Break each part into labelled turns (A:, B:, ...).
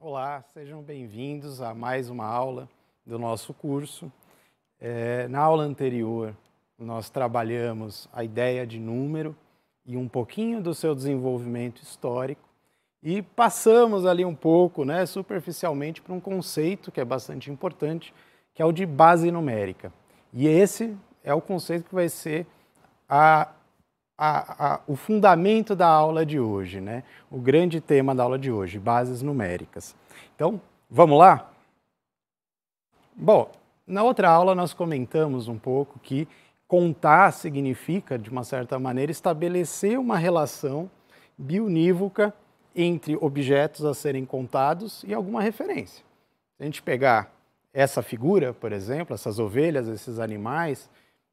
A: Olá, sejam bem-vindos a mais uma aula do nosso curso. É, na aula anterior, nós trabalhamos a ideia de número e um pouquinho do seu desenvolvimento histórico e passamos ali um pouco, né, superficialmente, para um conceito que é bastante importante, que é o de base numérica. E esse é o conceito que vai ser a, a, a, o fundamento da aula de hoje, né? o grande tema da aula de hoje, bases numéricas. Então, vamos lá? Bom, na outra aula nós comentamos um pouco que contar significa, de uma certa maneira, estabelecer uma relação bionívoca entre objetos a serem contados e alguma referência. Se a gente pegar essa figura, por exemplo, essas ovelhas, esses animais,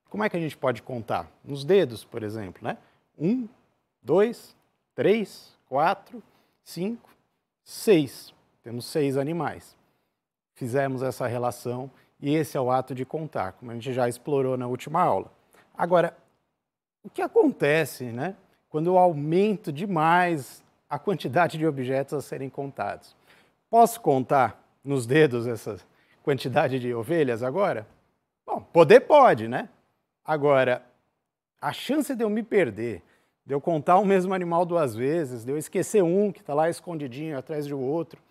A: como é que a gente pode contar? Nos dedos, por exemplo, né? Um, dois, três, quatro, cinco, seis. Temos seis animais. Fizemos essa relação e esse é o ato de contar, como a gente já explorou na última aula. Agora, o que acontece né, quando eu aumento demais a quantidade de objetos a serem contados? Posso contar nos dedos essa quantidade de ovelhas agora? Bom, poder pode, né? Agora, a chance de eu me perder, de eu contar o mesmo animal duas vezes, de eu esquecer um que está lá escondidinho atrás do outro,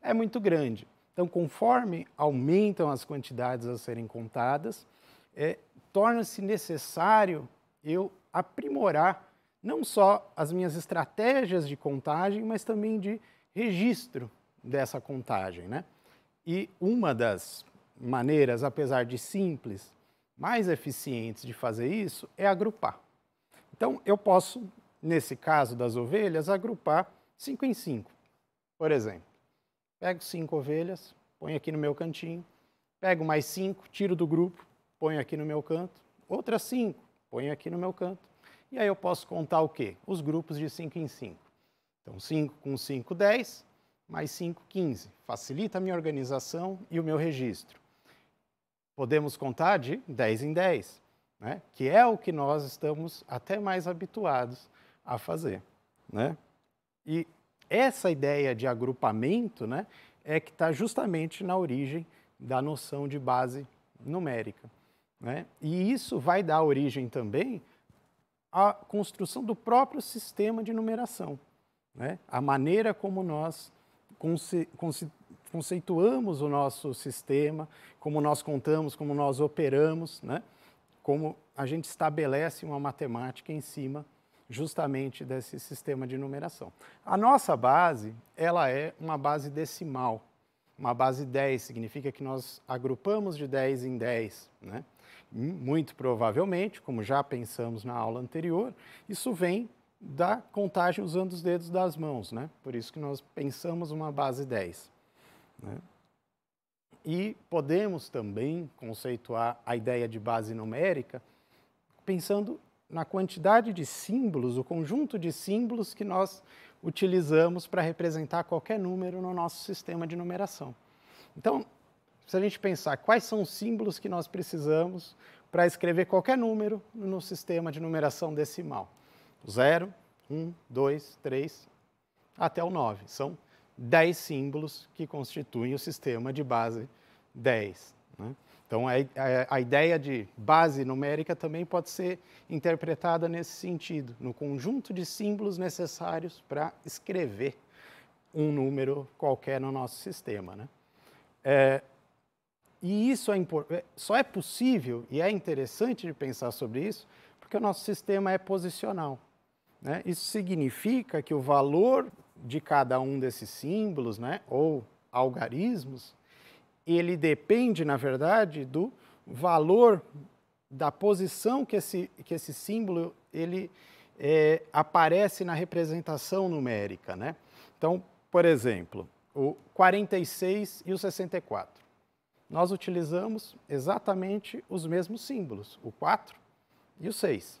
A: é muito grande. Então, conforme aumentam as quantidades a serem contadas, é, torna-se necessário eu aprimorar não só as minhas estratégias de contagem, mas também de registro dessa contagem. Né? E uma das maneiras, apesar de simples, mais eficientes de fazer isso é agrupar. Então, eu posso, nesse caso das ovelhas, agrupar 5 em 5. Por exemplo, pego 5 ovelhas, ponho aqui no meu cantinho, pego mais 5, tiro do grupo, ponho aqui no meu canto, outras 5, ponho aqui no meu canto. E aí eu posso contar o quê? Os grupos de 5 em 5. Então, 5 com 5, 10, mais 5, 15. Facilita a minha organização e o meu registro podemos contar de 10 em 10, né? que é o que nós estamos até mais habituados a fazer. Né? E essa ideia de agrupamento né, é que está justamente na origem da noção de base numérica. Né? E isso vai dar origem também à construção do próprio sistema de numeração, né? a maneira como nós conceituamos o nosso sistema, como nós contamos, como nós operamos, né? como a gente estabelece uma matemática em cima justamente desse sistema de numeração. A nossa base, ela é uma base decimal. Uma base 10 significa que nós agrupamos de 10 em 10, né? Muito provavelmente, como já pensamos na aula anterior, isso vem da contagem usando os dedos das mãos, né? Por isso que nós pensamos uma base 10. Né? E podemos também conceituar a ideia de base numérica pensando na quantidade de símbolos, o conjunto de símbolos que nós utilizamos para representar qualquer número no nosso sistema de numeração. Então, se a gente pensar quais são os símbolos que nós precisamos para escrever qualquer número no sistema de numeração decimal: 0, 1, 2, 3, até o 9. São 10 símbolos que constituem o sistema de base 10. Né? Então, a, a, a, ideia de base numérica também pode ser interpretada nesse sentido, no conjunto de símbolos necessários para escrever um número qualquer no nosso sistema. Né? É, e isso é, é só é possível e é interessante de pensar sobre isso porque o nosso sistema é posicional. Né? Isso significa que o valor de cada um desses símbolos, né, ou algarismos, ele depende, na verdade, do valor da posição que esse, que esse símbolo ele é, aparece na representação numérica, né? Então, por exemplo, o 46 e o 64. Nós utilizamos exatamente os mesmos símbolos, o 4 e o 6.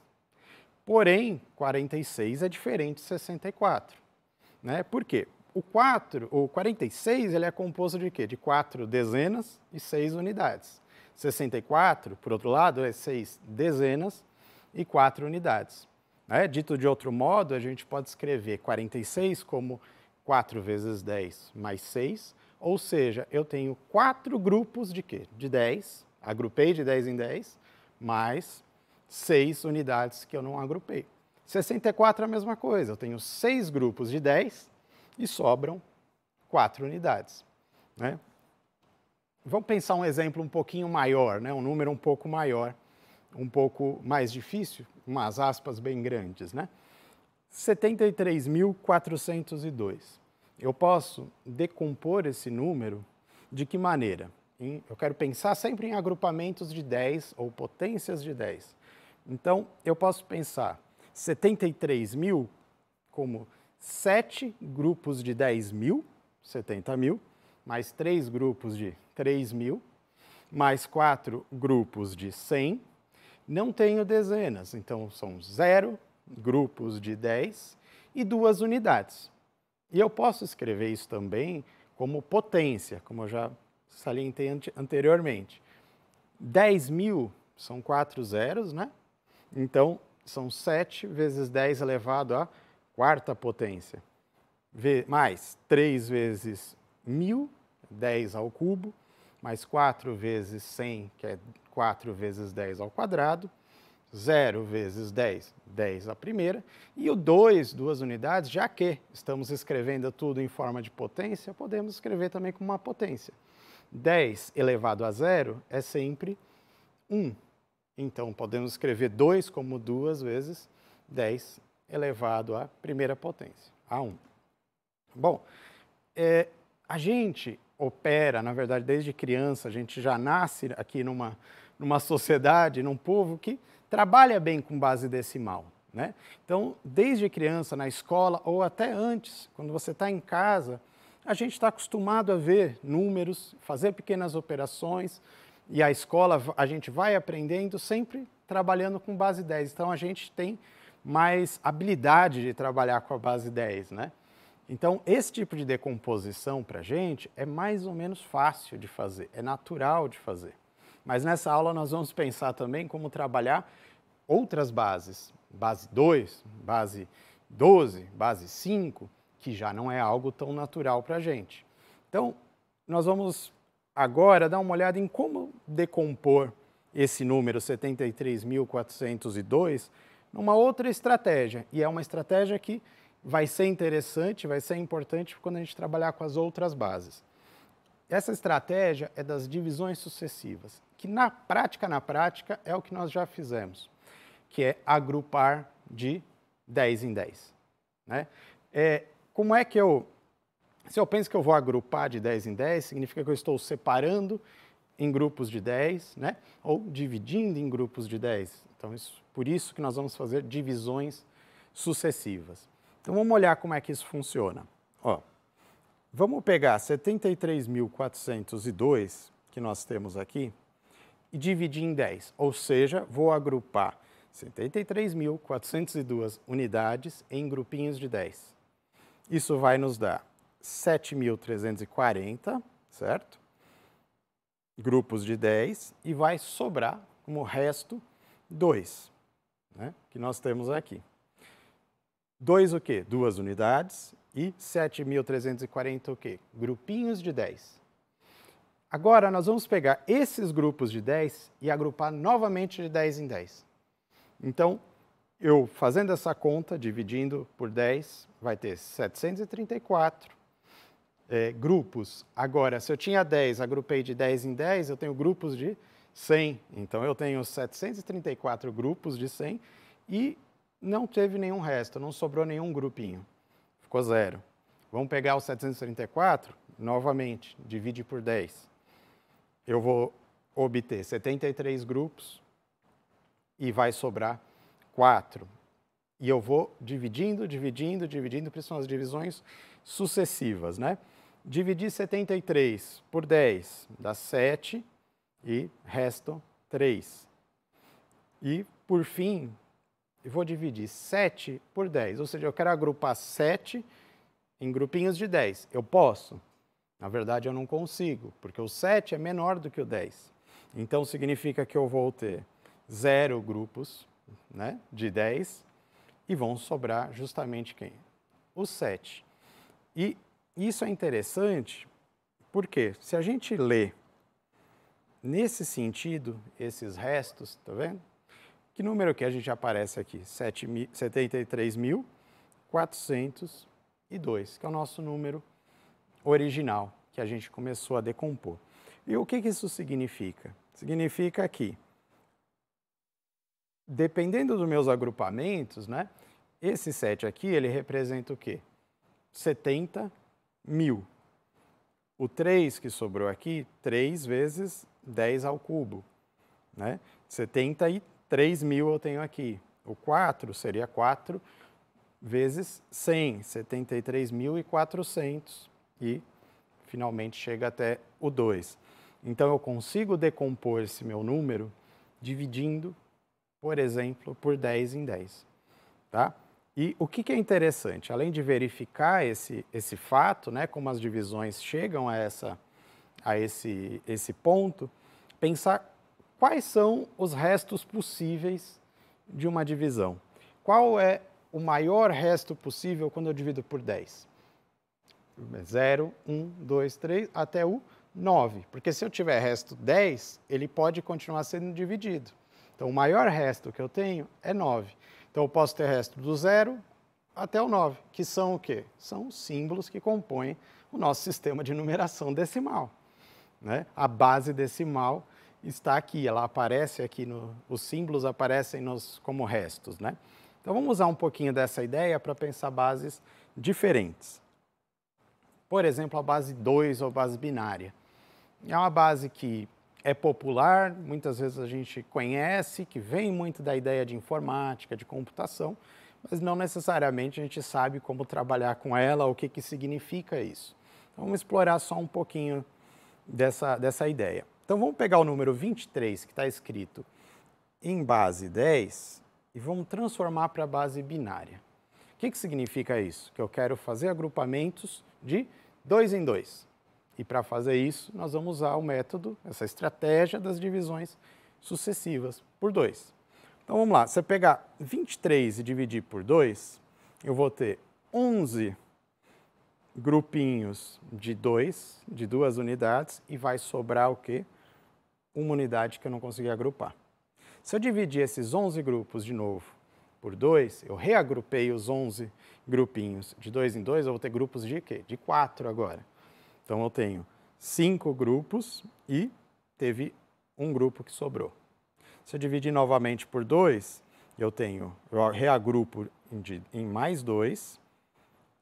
A: Porém, 46 é diferente de 64. Né? Por quê? O 4, o 46, ele é composto de quê? De 4 dezenas e 6 unidades. 64, por outro lado, é 6 dezenas e 4 unidades. Né? Dito de outro modo, a gente pode escrever 46 como 4 vezes 10 mais 6, ou seja, eu tenho 4 grupos de quê? De 10, agrupei de 10 em 10, mais 6 unidades que eu não agrupei. 64 é a mesma coisa, eu tenho seis grupos de 10 e sobram quatro unidades. Né? Vamos pensar um exemplo um pouquinho maior, né? um número um pouco maior, um pouco mais difícil, umas aspas bem grandes. Né? 73.402. Eu posso decompor esse número de que maneira? eu quero pensar sempre em agrupamentos de 10 ou potências de 10. Então, eu posso pensar 73 mil como sete grupos de 10 mil, 70 mil, mais três grupos de 3 mil, mais quatro grupos de 100. Não tenho dezenas, então são zero grupos de 10 e duas unidades. E eu posso escrever isso também como potência, como eu já salientei anteriormente. 10 mil são quatro zeros, né? Então, são 7 vezes 10 elevado à quarta potência, mais 3 vezes 1000, 10 ao cubo, mais 4 vezes 100, que é 4 vezes 10 ao quadrado, 0 vezes 10, 10 a primeira, e o 2, duas unidades, já que estamos escrevendo tudo em forma de potência, podemos escrever também como uma potência. 10 elevado a 0 é sempre 1. Então, podemos escrever 2 como duas vezes 10 elevado à primeira potência, a 1. Bom, é, a gente opera, na verdade, desde criança, a gente já nasce aqui numa, numa sociedade, num povo que trabalha bem com base decimal. Né? Então, desde criança, na escola ou até antes, quando você está em casa, a gente está acostumado a ver números, fazer pequenas operações e a escola, a gente vai aprendendo sempre trabalhando com base 10. Então, a gente tem mais habilidade de trabalhar com a base 10, né? Então, esse tipo de decomposição para a gente é mais ou menos fácil de fazer, é natural de fazer. Mas nessa aula nós vamos pensar também como trabalhar outras bases, base 2, base 12, base 5, que já não é algo tão natural para a gente. Então, nós vamos agora dar uma olhada em como decompor esse número 73.402 numa outra estratégia. E é uma estratégia que vai ser interessante, vai ser importante quando a gente trabalhar com as outras bases. Essa estratégia é das divisões sucessivas, que na prática, na prática, é o que nós já fizemos, que é agrupar de 10 em 10. Né? É, como é que eu se eu penso que eu vou agrupar de 10 em 10, significa que eu estou separando em grupos de 10, né? ou dividindo em grupos de 10. Então, isso, por isso que nós vamos fazer divisões sucessivas. Então, vamos olhar como é que isso funciona. Ó, vamos pegar 73.402, que nós temos aqui, e dividir em 10, ou seja, vou agrupar 73.402 unidades em grupinhos de 10. Isso vai nos dar 7.340, certo? Grupos de 10 e vai sobrar como resto 2, né? que nós temos aqui. 2 o quê? Duas unidades e 7.340 o quê? Grupinhos de 10. Agora nós vamos pegar esses grupos de 10 e agrupar novamente de 10 em 10. Então, eu fazendo essa conta, dividindo por 10, vai ter 734 é, grupos. Agora, se eu tinha 10, agrupei de 10 em 10, eu tenho grupos de 100. Então, eu tenho 734 grupos de 100 e não teve nenhum resto, não sobrou nenhum grupinho. Ficou zero. Vamos pegar os 734, novamente, divide por 10. Eu vou obter 73 grupos e vai sobrar 4. E eu vou dividindo, dividindo, dividindo, porque são as divisões sucessivas, né? Dividir 73 por 10 dá 7 e resto 3. E, por fim, eu vou dividir 7 por 10, ou seja, eu quero agrupar 7 em grupinhos de 10. Eu posso? Na verdade, eu não consigo, porque o 7 é menor do que o 10. Então, significa que eu vou ter zero grupos né, de 10 e vão sobrar justamente quem? O 7. E isso é interessante porque se a gente lê nesse sentido esses restos, tá vendo? Que número que a gente aparece aqui? 73.402, que é o nosso número original que a gente começou a decompor. E o que, que isso significa? Significa que, dependendo dos meus agrupamentos, né, esse 7 aqui ele representa o quê? 70 mil. O 3 que sobrou aqui, 3 vezes 10 ao cubo. Né? 73 mil eu tenho aqui. O 4 seria 4 vezes 100, 73.400. E finalmente chega até o 2. Então eu consigo decompor esse meu número dividindo, por exemplo, por 10 em 10. Tá? E o que, que, é interessante, além de verificar esse, esse fato, né, como as divisões chegam a, essa, a esse, esse ponto, pensar quais são os restos possíveis de uma divisão. Qual é o maior resto possível quando eu divido por 10? 0, 1, 2, 3, até o 9. Porque se eu tiver resto 10, ele pode continuar sendo dividido. Então, o maior resto que eu tenho é 9. Então, o ter restos do zero até o 9, que são o quê? São símbolos que compõem o nosso sistema de numeração decimal. Né? A base decimal está aqui, ela aparece aqui, no, os símbolos aparecem nos, como restos. Né? Então vamos usar um pouquinho dessa ideia para pensar bases diferentes. Por exemplo, a base 2 ou base binária. É uma base que é popular, muitas vezes a gente conhece, que vem muito da ideia de informática, de computação, mas não necessariamente a gente sabe como trabalhar com ela, o que, que significa isso. Então, vamos explorar só um pouquinho dessa, dessa ideia. Então vamos pegar o número 23 que está escrito em base 10 e vamos transformar para base binária. O que, que significa isso? Que eu quero fazer agrupamentos de dois em dois. E para fazer isso, nós vamos usar o método, essa estratégia das divisões sucessivas por 2. Então vamos lá, se eu pegar 23 e dividir por 2, eu vou ter 11 grupinhos de 2, de duas unidades, e vai sobrar o quê? Uma unidade que eu não consegui agrupar. Se eu dividir esses 11 grupos de novo por 2, eu reagrupei os 11 grupinhos de 2 em 2, eu vou ter grupos de quê? De 4 agora. Então eu tenho cinco grupos e teve um grupo que sobrou. Se eu dividir novamente por dois, eu tenho, eu reagrupo em, mais dois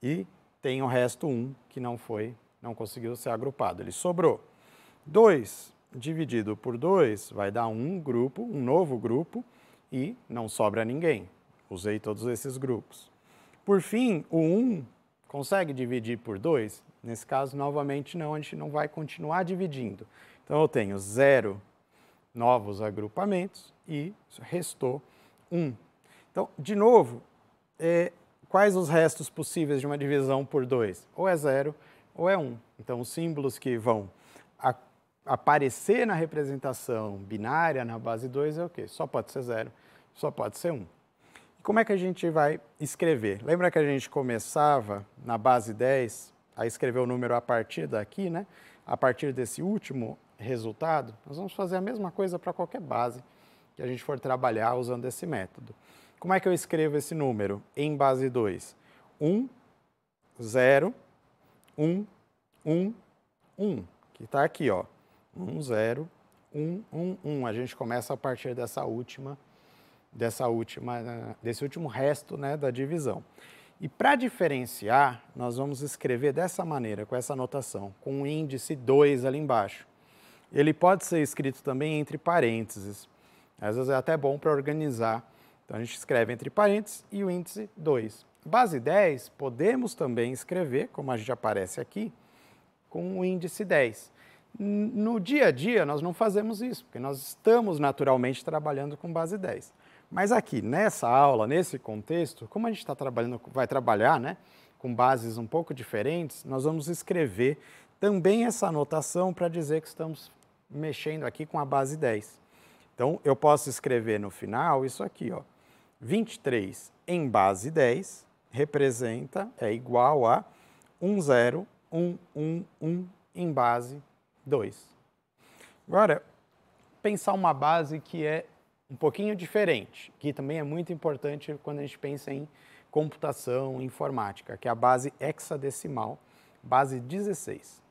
A: e tenho o resto um que não foi, não conseguiu ser agrupado, ele sobrou. Dois dividido por dois vai dar um grupo, um novo grupo e não sobra ninguém. Usei todos esses grupos. Por fim, o 1 um consegue dividir por 2? Nesse caso, novamente, não, a gente não vai continuar dividindo. Então, eu tenho zero novos agrupamentos e restou um. Então, de novo, é, quais os restos possíveis de uma divisão por dois? Ou é zero ou é um. Então, os símbolos que vão a, aparecer na representação binária, na base 2, é o quê? Só pode ser zero, só pode ser um. como é que a gente vai escrever? Lembra que a gente começava na base 10 a escrever o número a partir daqui, né? a partir desse último resultado, nós vamos fazer a mesma coisa para qualquer base que a gente for trabalhar usando esse método. Como é que eu escrevo esse número em base 2? 1, 0, 1, 1, 1, que está aqui, ó. 1, 0, 1, 1, 1. A gente começa a partir dessa última, dessa última, desse último resto né, da divisão. E para diferenciar, nós vamos escrever dessa maneira, com essa anotação, com o índice 2 ali embaixo. Ele pode ser escrito também entre parênteses. Às vezes é até bom para organizar. Então a gente escreve entre parênteses e o índice 2. Base 10, podemos também escrever, como a gente aparece aqui, com o índice 10. No dia a dia, nós não fazemos isso, porque nós estamos naturalmente trabalhando com base 10. Mas aqui, nessa aula, nesse contexto, como a gente está trabalhando, vai trabalhar né, com bases um pouco diferentes, nós vamos escrever também essa anotação para dizer que estamos mexendo aqui com a base 10. Então, eu posso escrever no final isso aqui, ó. 23 em base 10 representa, é igual a 10111 em base 2. Agora, pensar uma base que é um pouquinho diferente, que também é muito importante quando a gente pensa em computação informática, que é a base hexadecimal, base 16.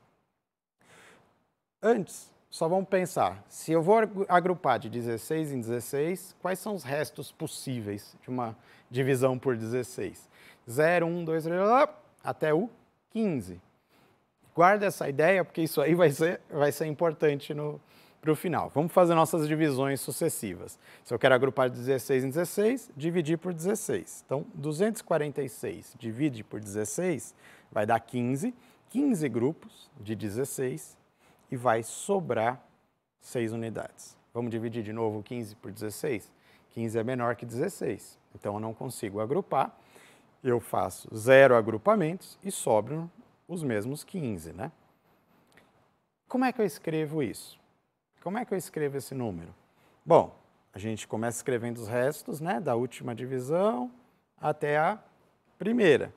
A: Antes, só vamos pensar, se eu vou agrupar de 16 em 16, quais são os restos possíveis de uma divisão por 16? 0, 1, 2, 3, até o 15. Guarda essa ideia, porque isso aí vai ser, vai ser importante no, para o final. Vamos fazer nossas divisões sucessivas. Se eu quero agrupar 16 em 16, dividir por 16. Então, 246 divide por 16 vai dar 15, 15 grupos de 16 e vai sobrar 6 unidades. Vamos dividir de novo 15 por 16? 15 é menor que 16, então eu não consigo agrupar. Eu faço zero agrupamentos e sobram os mesmos 15, né? Como é que eu escrevo isso? Como é que eu escrevo esse número? Bom, a gente começa escrevendo os restos né, da última divisão até a primeira.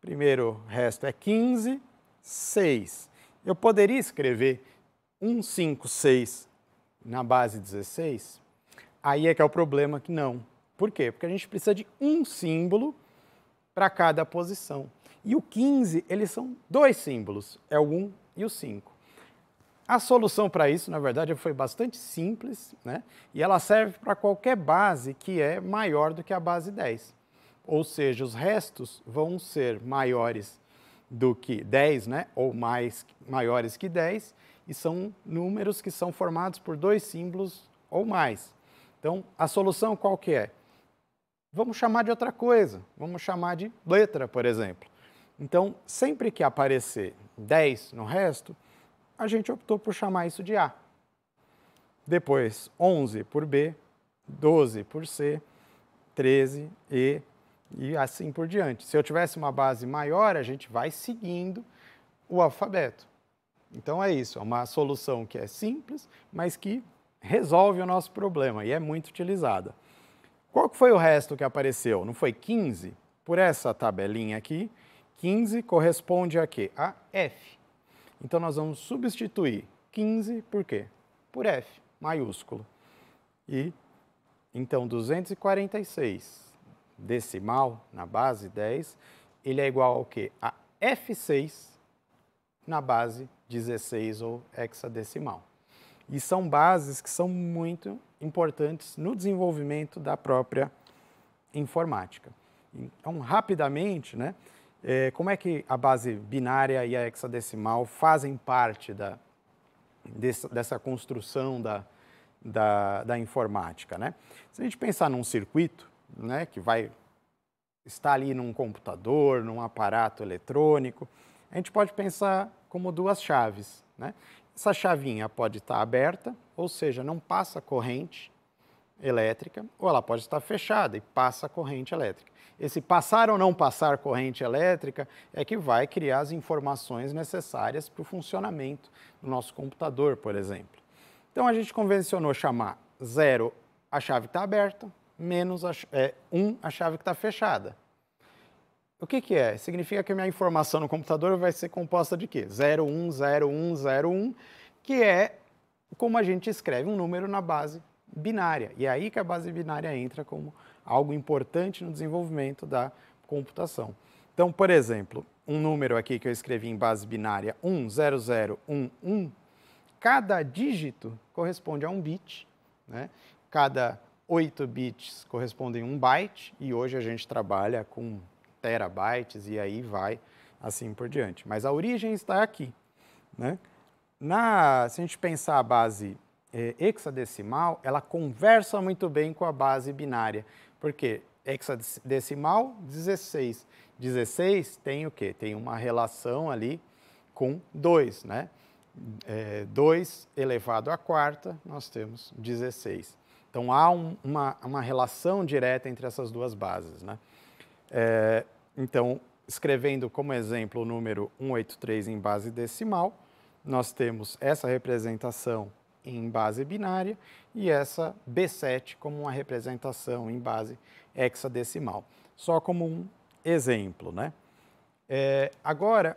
A: Primeiro resto é 15, 6. Eu poderia escrever 1, 5, 6 na base 16? Aí é que é o problema que não. Por quê? Porque a gente precisa de um símbolo para cada posição. E o 15, eles são dois símbolos, é o 1 e o 5. A solução para isso, na verdade, foi bastante simples, né? E ela serve para qualquer base que é maior do que a base 10. Ou seja, os restos vão ser maiores do que 10, né? Ou mais maiores que 10, e são números que são formados por dois símbolos ou mais. Então, a solução qual que é? Vamos chamar de outra coisa, vamos chamar de letra, por exemplo. Então, sempre que aparecer 10 no resto, a gente optou por chamar isso de A. Depois, 11 por B, 12 por C, 13 E e assim por diante. Se eu tivesse uma base maior, a gente vai seguindo o alfabeto. Então é isso, é uma solução que é simples, mas que resolve o nosso problema e é muito utilizada. Qual que foi o resto que apareceu? Não foi 15? Por essa tabelinha aqui, 15 corresponde a quê? A F. Então nós vamos substituir 15 por quê? Por F maiúsculo. E então 246 decimal na base 10, ele é igual ao quê? A F6 na base 16 ou hexadecimal. E são bases que são muito importantes no desenvolvimento da própria informática. Então, rapidamente, né, é, como é que a base binária e a hexadecimal fazem parte da, dessa construção da, da, da, informática? Né? Se a gente pensar num circuito né, que vai estar ali num computador, num aparato eletrônico, a gente pode pensar como duas chaves. Né? Essa chavinha pode estar aberta, ou seja, não passa corrente, elétrica ou ela pode estar fechada e passa corrente elétrica. Esse passar ou não passar corrente elétrica é que vai criar as informações necessárias para o funcionamento do nosso computador, por exemplo. Então a gente convencionou chamar zero a chave que está aberta, menos a, é, um, a chave que está fechada. O que, que é? Significa que a minha informação no computador vai ser composta de quê? 010101, um, um, um, que é como a gente escreve um número na base binária. E é aí que a base binária entra como algo importante no desenvolvimento da computação. Então, por exemplo, um número aqui que eu escrevi em base binária 10011, cada dígito corresponde a um bit, né? cada 8 bits correspondem a um byte, e hoje a gente trabalha com terabytes e aí vai assim por diante. Mas a origem está aqui. Né? Na, se a gente pensar a base é, hexadecimal, ela conversa muito bem com a base binária, porque hexadecimal 16. 16 tem o quê? Tem uma relação ali com 2, né? É, 2 elevado à quarta, nós temos 16. Então há um, uma, uma relação direta entre essas duas bases, né? É, então, escrevendo como exemplo o número 183 em base decimal, nós temos essa representação em base binária e essa B7 como uma representação em base hexadecimal. Só como um exemplo, né? É, agora,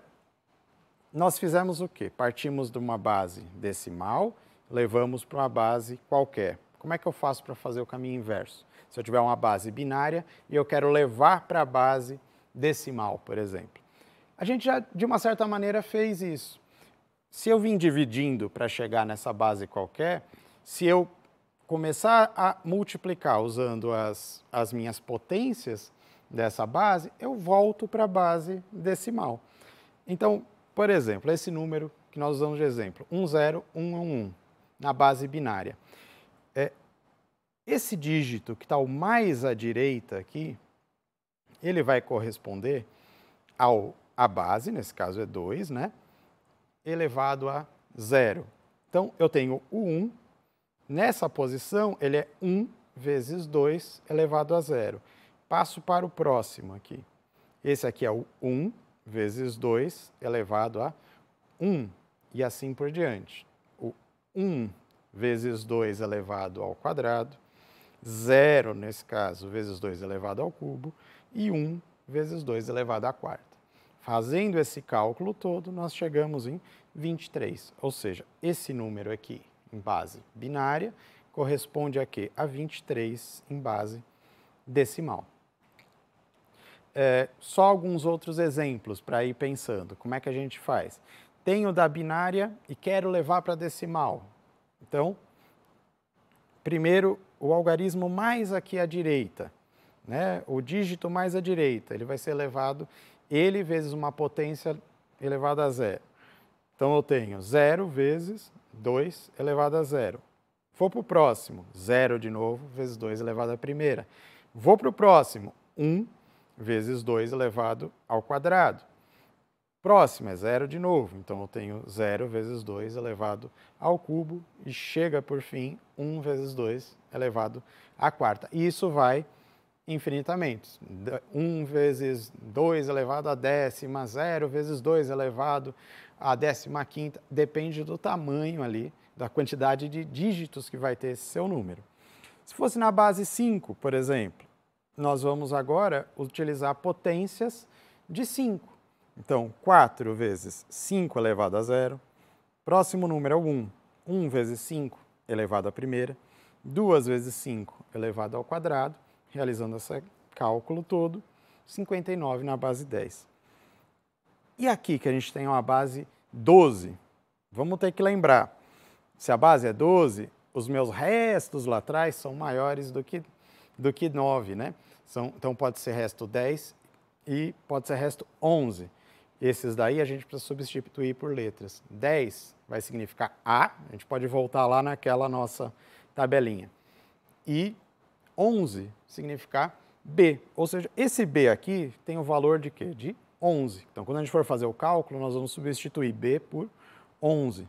A: nós fizemos o quê? Partimos de uma base decimal, levamos para uma base qualquer. Como é que eu faço para fazer o caminho inverso? Se eu tiver uma base binária e eu quero levar para a base decimal, por exemplo. A gente já, de uma certa maneira, fez isso. Se eu vim dividindo para chegar nessa base qualquer, se eu começar a multiplicar usando as, as minhas potências dessa base, eu volto para a base decimal. Então, por exemplo, esse número que nós usamos de exemplo, 10111, um, um, na base binária. É, esse dígito que está o mais à direita aqui, ele vai corresponder ao, à base, nesse caso é 2, né? elevado a zero. Então, eu tenho o 1, nessa posição ele é 1 vezes 2 elevado a zero. Passo para o próximo aqui. Esse aqui é o 1 vezes 2 elevado a 1 e assim por diante. O 1 vezes 2 elevado ao quadrado, 0 nesse caso, vezes 2 elevado ao cubo e 1 vezes 2 elevado à quarta. Fazendo esse cálculo todo, nós chegamos em 23, ou seja, esse número aqui em base binária corresponde a quê? A 23 em base decimal. É, só alguns outros exemplos para ir pensando. Como é que a gente faz? Tenho da binária e quero levar para decimal. Então, primeiro, o algarismo mais aqui à direita, né? o dígito mais à direita, ele vai ser levado ele vezes uma potência elevada a zero. Então eu tenho 0 vezes 2 elevado a zero. Vou para o próximo, 0 de novo, vezes 2 elevado à primeira. Vou para o próximo, 1 um vezes 2 elevado ao quadrado. Próximo é zero de novo, então eu tenho 0 vezes 2 elevado ao cubo e chega, por fim, 1 um vezes 2 elevado à quarta. E isso vai infinitamente. 1 vezes 2 elevado à décima, 0 vezes 2 elevado à décima quinta, depende do tamanho ali, da quantidade de dígitos que vai ter esse seu número. Se fosse na base 5, por exemplo, nós vamos agora utilizar potências de 5. Então, 4 vezes 5 elevado a zero. Próximo número é o 1. 1 vezes 5 elevado à primeira. 2 vezes 5 elevado ao quadrado realizando esse cálculo todo, 59 na base 10. E aqui que a gente tem uma base 12, vamos ter que lembrar, se a base é 12, os meus restos lá atrás são maiores do que, do que 9, né? São, então pode ser resto 10 e pode ser resto 11. Esses daí a gente precisa substituir por letras. 10 vai significar A, a gente pode voltar lá naquela nossa tabelinha. E 11 significar B. Ou seja, esse B aqui tem o valor de quê? De 11. Então, quando a gente for fazer o cálculo, nós vamos substituir B por 11.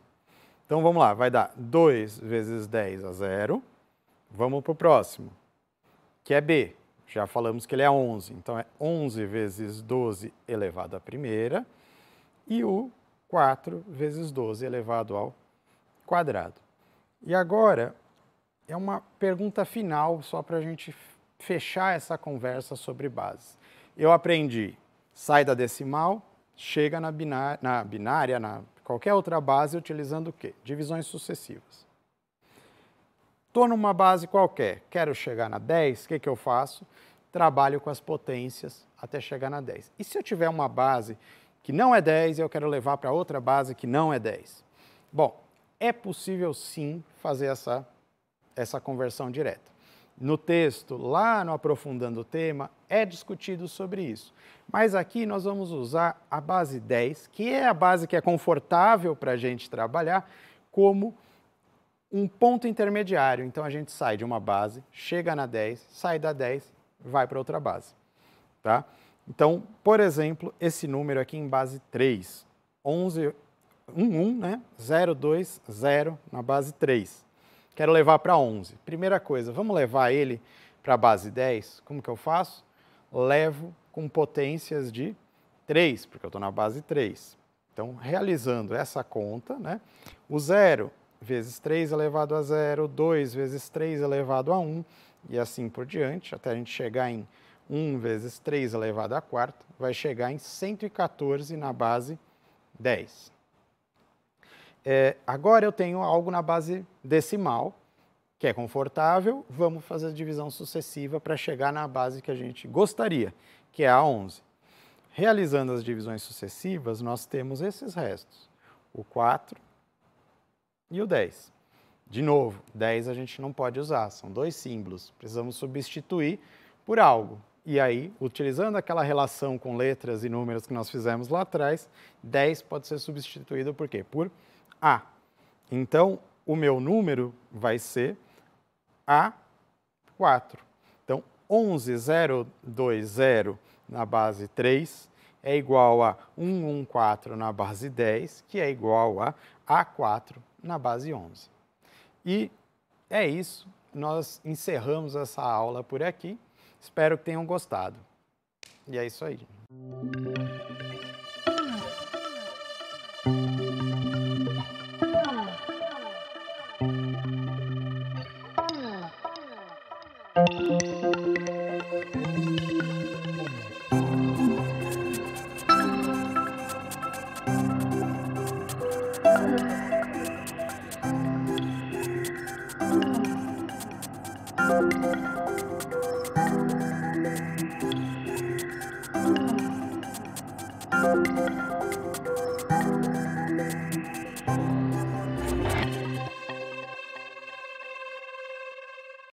A: Então, vamos lá. Vai dar 2 vezes 10 a zero. Vamos para o próximo, que é B. Já falamos que ele é 11. Então, é 11 vezes 12 elevado à primeira. E o 4 vezes 12 elevado ao quadrado. E agora, é uma pergunta final, só para a gente fechar essa conversa sobre bases. Eu aprendi, sai da decimal, chega na binária, na, binária, na qualquer outra base, utilizando o quê? Divisões sucessivas. Estou numa base qualquer, quero chegar na 10, o que, que eu faço? Trabalho com as potências até chegar na 10. E se eu tiver uma base que não é 10 e eu quero levar para outra base que não é 10? Bom, é possível sim fazer essa essa conversão direta. No texto, lá no Aprofundando o Tema, é discutido sobre isso. Mas aqui nós vamos usar a base 10, que é a base que é confortável para a gente trabalhar, como um ponto intermediário. Então a gente sai de uma base, chega na 10, sai da 10, vai para outra base. Tá? Então, por exemplo, esse número aqui em base 3, 11, 1, né? 0, 2, 0 na base 3. Quero levar para 11. Primeira coisa, vamos levar ele para a base 10? Como que eu faço? Levo com potências de 3, porque eu estou na base 3. Então, realizando essa conta, né, o 0 vezes 3 elevado é a 0, 2 vezes 3 elevado é a 1 e assim por diante, até a gente chegar em 1 vezes 3 elevado é a quarta, vai chegar em 114 na base 10. É, agora eu tenho algo na base decimal, que é confortável, vamos fazer a divisão sucessiva para chegar na base que a gente gostaria, que é a 11. Realizando as divisões sucessivas, nós temos esses restos, o 4 e o 10. De novo, 10 a gente não pode usar, são dois símbolos, precisamos substituir por algo. E aí, utilizando aquela relação com letras e números que nós fizemos lá atrás, 10 pode ser substituído por quê? Por a. Então, o meu número vai ser A4. Então, 11020 na base 3 é igual a 114 na base 10, que é igual a A4 na base 11. E é isso. Nós encerramos essa aula por aqui. Espero que tenham gostado. E é isso aí.